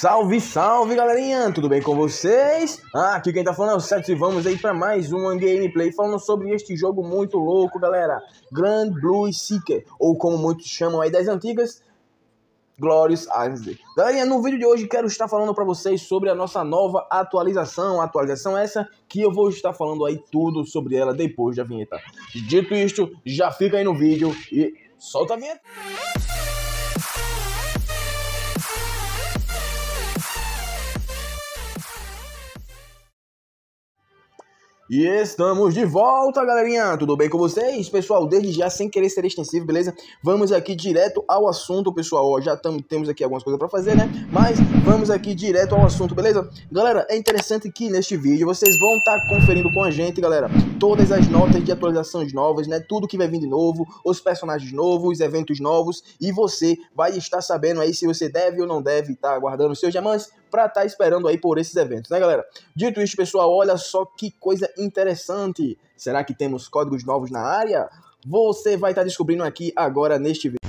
Salve, salve galerinha, tudo bem com vocês? Ah, aqui quem tá falando é o Seth e vamos aí para mais uma gameplay falando sobre este jogo muito louco, galera. Grand Blue Seeker, ou como muitos chamam aí das antigas, Glorious Asde. Galerinha, no vídeo de hoje quero estar falando para vocês sobre a nossa nova atualização, atualização é essa que eu vou estar falando aí tudo sobre ela depois da vinheta. Dito isto, já fica aí no vídeo e solta a vinheta. E estamos de volta, galerinha! Tudo bem com vocês? Pessoal, desde já, sem querer ser extensivo, beleza? Vamos aqui direto ao assunto, pessoal. Ó, já temos aqui algumas coisas para fazer, né? Mas vamos aqui direto ao assunto, beleza? Galera, é interessante que neste vídeo vocês vão estar tá conferindo com a gente, galera, todas as notas de atualizações novas, né? Tudo que vai vir de novo, os personagens novos, os eventos novos. E você vai estar sabendo aí se você deve ou não deve estar tá aguardando os seus diamantes para estar tá esperando aí por esses eventos, né, galera? Dito isso, pessoal, olha só que coisa interessante. Será que temos códigos novos na área? Você vai estar tá descobrindo aqui agora neste vídeo.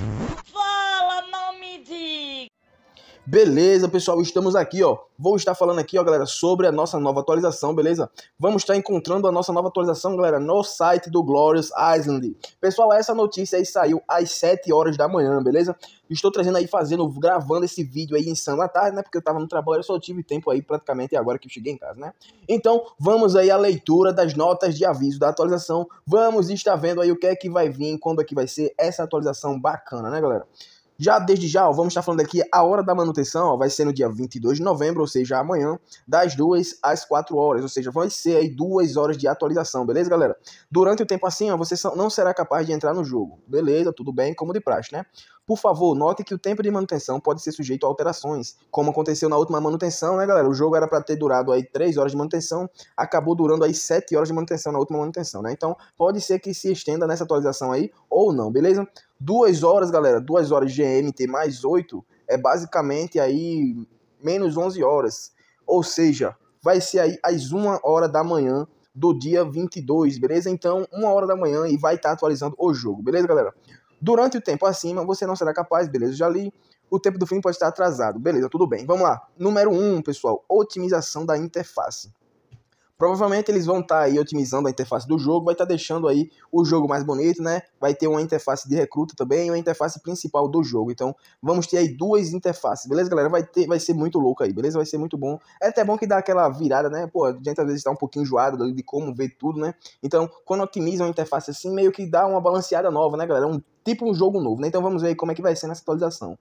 Beleza, pessoal, estamos aqui, ó. Vou estar falando aqui, ó, galera, sobre a nossa nova atualização, beleza? Vamos estar encontrando a nossa nova atualização, galera, no site do Glorious Island. Pessoal, essa notícia aí saiu às 7 horas da manhã, beleza? Estou trazendo aí, fazendo, gravando esse vídeo aí em à tarde, né? Porque eu tava no trabalho, eu só tive tempo aí praticamente agora que eu cheguei em casa, né? Então, vamos aí à leitura das notas de aviso da atualização. Vamos estar vendo aí o que é que vai vir, quando é que vai ser essa atualização bacana, né, galera? Já desde já, ó, vamos estar falando aqui, a hora da manutenção ó, vai ser no dia 22 de novembro, ou seja, amanhã, das 2 às 4 horas, ou seja, vai ser aí 2 horas de atualização, beleza, galera? Durante o tempo assim, ó, você não será capaz de entrar no jogo, beleza, tudo bem, como de praxe, né? Por favor, note que o tempo de manutenção pode ser sujeito a alterações, como aconteceu na última manutenção, né, galera? O jogo era para ter durado aí 3 horas de manutenção, acabou durando aí 7 horas de manutenção na última manutenção, né? Então, pode ser que se estenda nessa atualização aí ou não, beleza? Duas horas, galera, duas horas GMT mais 8 é basicamente aí menos 11 horas. Ou seja, vai ser aí às 1 hora da manhã do dia 22, beleza? Então, 1 hora da manhã e vai estar tá atualizando o jogo, beleza, galera? Durante o tempo acima, você não será capaz, beleza, já li. O tempo do fim pode estar atrasado, beleza, tudo bem. Vamos lá. Número 1, um, pessoal, otimização da interface. Provavelmente eles vão estar tá aí otimizando a interface do jogo, vai estar tá deixando aí o jogo mais bonito, né? Vai ter uma interface de recruta também e uma interface principal do jogo. Então, vamos ter aí duas interfaces, beleza, galera? Vai, ter, vai ser muito louco aí, beleza? Vai ser muito bom. É até bom que dá aquela virada, né? Pô, a gente às vezes está um pouquinho enjoado de como ver tudo, né? Então, quando otimiza uma interface assim, meio que dá uma balanceada nova, né, galera? Um, tipo um jogo novo, né? Então, vamos ver como é que vai ser nessa atualização.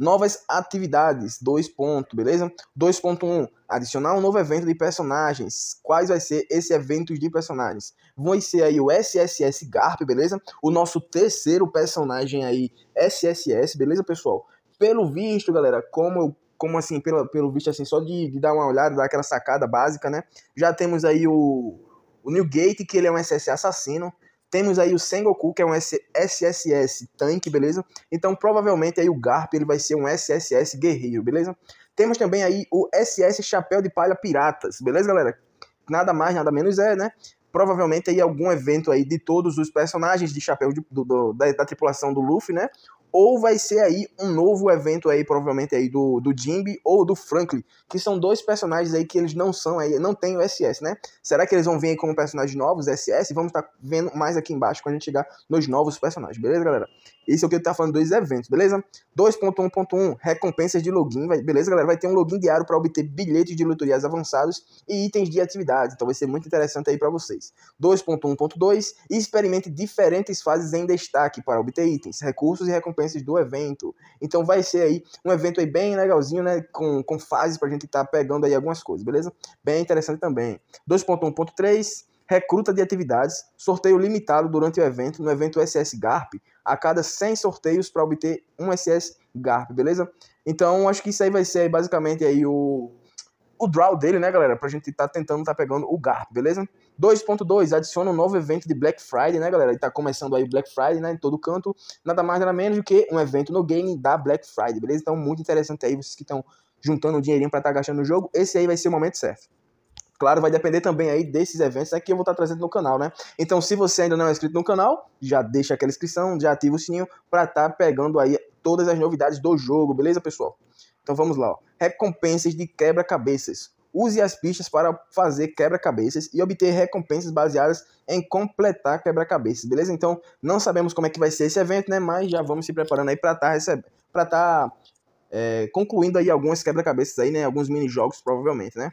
Novas atividades, dois pontos, beleza? 2.1, adicionar um novo evento de personagens. Quais vai ser esse evento de personagens? Vai ser aí o SSS Garp, beleza? O nosso terceiro personagem aí, SSS, beleza, pessoal? Pelo visto, galera, como eu como assim, pelo, pelo visto, assim, só de, de dar uma olhada, dar aquela sacada básica, né? Já temos aí o, o Newgate, que ele é um SS assassino. Temos aí o Sengoku, que é um SSS tanque, beleza? Então, provavelmente aí o Garp ele vai ser um SSS guerreiro, beleza? Temos também aí o SS Chapéu de Palha Piratas, beleza, galera? Nada mais, nada menos é, né? Provavelmente aí algum evento aí de todos os personagens de chapéu de, do, do, da, da tripulação do Luffy, né? ou vai ser aí um novo evento aí, provavelmente aí do, do Jimby ou do Franklin, que são dois personagens aí que eles não são aí, não tem o SS, né? Será que eles vão vir aí como personagens novos, SS? Vamos estar tá vendo mais aqui embaixo quando a gente chegar nos novos personagens, beleza, galera? Isso é o que eu tá falando dos eventos, beleza? 2.1.1, recompensas de login, vai, beleza, galera? Vai ter um login diário para obter bilhetes de lutorias avançados e itens de atividades, então vai ser muito interessante aí para vocês. 2.1.2, experimente diferentes fases em destaque para obter itens, recursos e recompensas do evento. Então vai ser aí um evento aí bem legalzinho, né? Com, com fases pra gente estar tá pegando aí algumas coisas, beleza? Bem interessante também. 2.1.3 recruta de atividades, sorteio limitado durante o evento, no evento SS Garp, a cada 100 sorteios para obter um SS Garp, beleza? Então, acho que isso aí vai ser basicamente aí o o draw dele, né, galera? Pra gente tá tentando tá pegando o Garp, beleza? 2.2 adiciona um novo evento de Black Friday, né, galera? E tá começando aí Black Friday, né, em todo canto. Nada mais, nada menos do que um evento no game da Black Friday, beleza? Então, muito interessante aí vocês que estão juntando um dinheirinho para estar tá gastando no jogo. Esse aí vai ser o momento certo. Claro, vai depender também aí desses eventos aqui né, que eu vou estar tá trazendo no canal, né? Então, se você ainda não é inscrito no canal, já deixa aquela inscrição, já ativa o sininho para estar tá pegando aí todas as novidades do jogo, beleza, pessoal? Então vamos lá. Ó. Recompensas de quebra-cabeças. Use as pistas para fazer quebra-cabeças e obter recompensas baseadas em completar quebra-cabeças, beleza? Então, não sabemos como é que vai ser esse evento, né? Mas já vamos se preparando aí para tá estar tá, é, concluindo aí algumas quebra-cabeças aí, né? Alguns mini-jogos, provavelmente, né?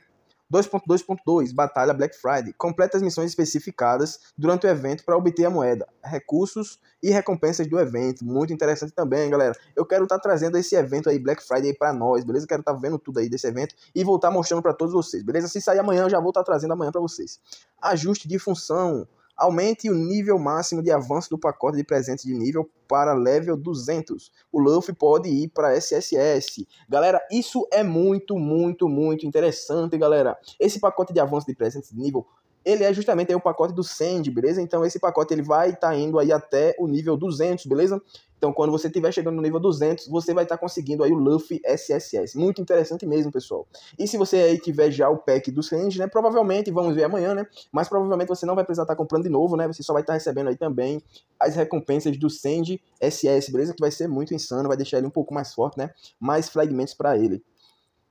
2.2.2 Batalha Black Friday completa as missões especificadas durante o evento para obter a moeda, recursos e recompensas do evento. Muito interessante também, galera. Eu quero estar tá trazendo esse evento aí Black Friday para nós, beleza? quero estar tá vendo tudo aí desse evento e voltar mostrando para todos vocês, beleza? Se sair amanhã, eu já vou estar tá trazendo amanhã para vocês. Ajuste de função Aumente o nível máximo de avanço do pacote de presente de nível para level 200. O Luffy pode ir para SSS. Galera, isso é muito, muito, muito interessante, galera. Esse pacote de avanço de presente de nível ele é justamente aí o pacote do Sand, beleza? Então esse pacote ele vai estar tá indo aí até o nível 200, beleza? Então, quando você estiver chegando no nível 200, você vai estar tá conseguindo aí o Luffy SSS. Muito interessante mesmo, pessoal. E se você aí tiver já o pack dos range, né, provavelmente, vamos ver amanhã, né, mas provavelmente você não vai precisar estar tá comprando de novo, né, você só vai estar tá recebendo aí também as recompensas do Sand SS, beleza? Que vai ser muito insano, vai deixar ele um pouco mais forte, né, mais fragmentos para ele.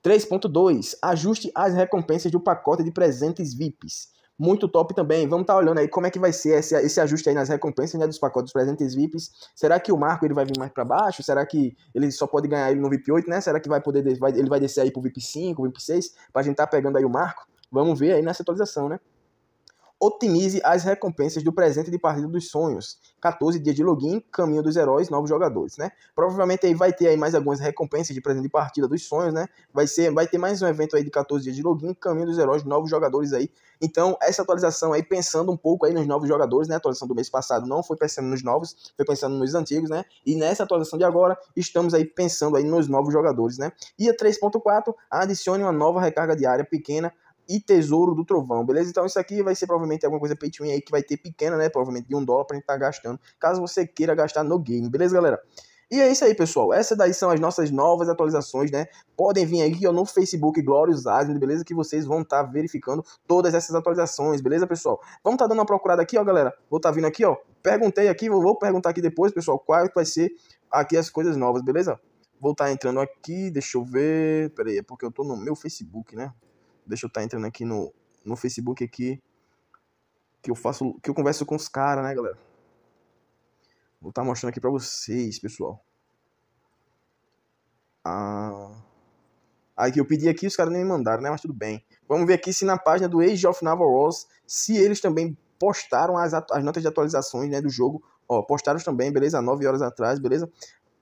3.2 Ajuste as recompensas do pacote de presentes VIPs muito top também. Vamos estar tá olhando aí como é que vai ser esse, esse ajuste aí nas recompensas né, dos pacotes dos presentes VIPs. Será que o Marco ele vai vir mais para baixo? Será que ele só pode ganhar ele no VIP 8, né? Será que vai poder vai, ele vai descer aí pro VIP 5, VIP 6, pra gente estar tá pegando aí o Marco? Vamos ver aí nessa atualização, né? Otimize as recompensas do presente de partida dos sonhos. 14 dias de login, caminho dos heróis, novos jogadores, né? Provavelmente aí vai ter aí mais algumas recompensas de presente de partida dos sonhos, né? Vai ser, vai ter mais um evento aí de 14 dias de login, caminho dos heróis, novos jogadores aí. Então, essa atualização aí pensando um pouco aí nos novos jogadores, né? A atualização do mês passado não foi pensando nos novos, foi pensando nos antigos, né? E nessa atualização de agora, estamos aí pensando aí nos novos jogadores, né? E a 3.4, adicione uma nova recarga diária pequena e Tesouro do Trovão, beleza? Então isso aqui vai ser provavelmente alguma coisa peitinha aí que vai ter pequena, né? Provavelmente de um dólar pra gente tá gastando, caso você queira gastar no game, beleza, galera? E é isso aí, pessoal. Essas daí são as nossas novas atualizações, né? Podem vir aqui ó, no Facebook Glorious Island, beleza? Que vocês vão estar tá verificando todas essas atualizações, beleza, pessoal? Vamos estar tá dando uma procurada aqui, ó, galera. Vou estar tá vindo aqui, ó. Perguntei aqui, vou perguntar aqui depois, pessoal, qual é vai ser aqui as coisas novas, beleza? Vou estar tá entrando aqui, deixa eu ver. Pera aí, é porque eu tô no meu Facebook, né? Deixa eu estar tá entrando aqui no, no Facebook aqui. Que eu faço. Que eu converso com os caras, né, galera? Vou estar tá mostrando aqui para vocês, pessoal. Ah. Aí que eu pedi aqui, os caras nem me mandaram, né? Mas tudo bem. Vamos ver aqui se na página do Age of Naval Wars, se eles também postaram as, as notas de atualizações né, do jogo. Ó, postaram também, beleza? 9 horas atrás, beleza?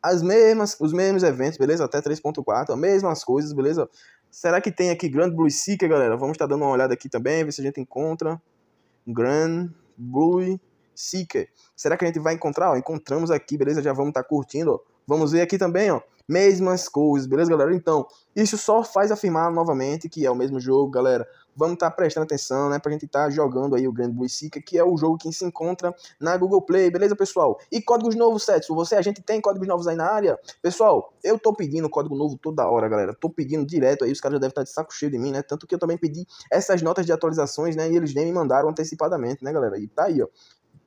As mesmas, os mesmos eventos, beleza? Até 3.4, as mesmas coisas, beleza? Será que tem aqui Grand Blue Seeker, galera? Vamos estar tá dando uma olhada aqui também, ver se a gente encontra. Grand Blue Seeker. Será que a gente vai encontrar? Ó, encontramos aqui, beleza? Já vamos estar tá curtindo. Ó. Vamos ver aqui também, ó. Mesmas coisas, beleza, galera? Então, isso só faz afirmar novamente que é o mesmo jogo, galera vamos estar tá prestando atenção, né, pra gente estar tá jogando aí o Grande Buicica, que é o jogo que se encontra na Google Play, beleza, pessoal? E códigos novos, Setsu, você, a gente tem códigos novos aí na área? Pessoal, eu tô pedindo código novo toda hora, galera, tô pedindo direto aí, os caras já devem estar tá de saco cheio de mim, né, tanto que eu também pedi essas notas de atualizações, né, e eles nem me mandaram antecipadamente, né, galera, e tá aí, ó,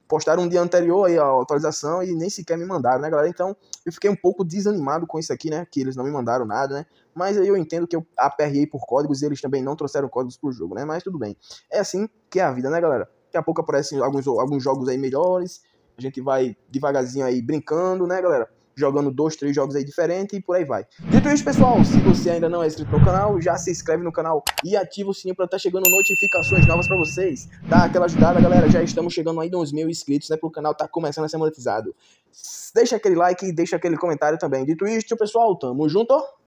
postaram um dia anterior aí a atualização e nem sequer me mandaram, né, galera? Então, eu fiquei um pouco desanimado com isso aqui, né? Que eles não me mandaram nada, né? Mas aí eu entendo que eu aperrei por códigos e eles também não trouxeram códigos pro jogo, né? Mas tudo bem. É assim que é a vida, né, galera? Daqui a pouco aparecem alguns, alguns jogos aí melhores. A gente vai devagarzinho aí brincando, né, galera? jogando dois, três jogos aí diferentes e por aí vai. Dito isso, pessoal, se você ainda não é inscrito no canal, já se inscreve no canal e ativa o sininho para estar tá chegando notificações novas para vocês. Dá aquela ajudada, galera, já estamos chegando aí nos mil inscritos, né, pro canal tá começando a ser monetizado. Deixa aquele like e deixa aquele comentário também. Dito isso, pessoal, tamo junto!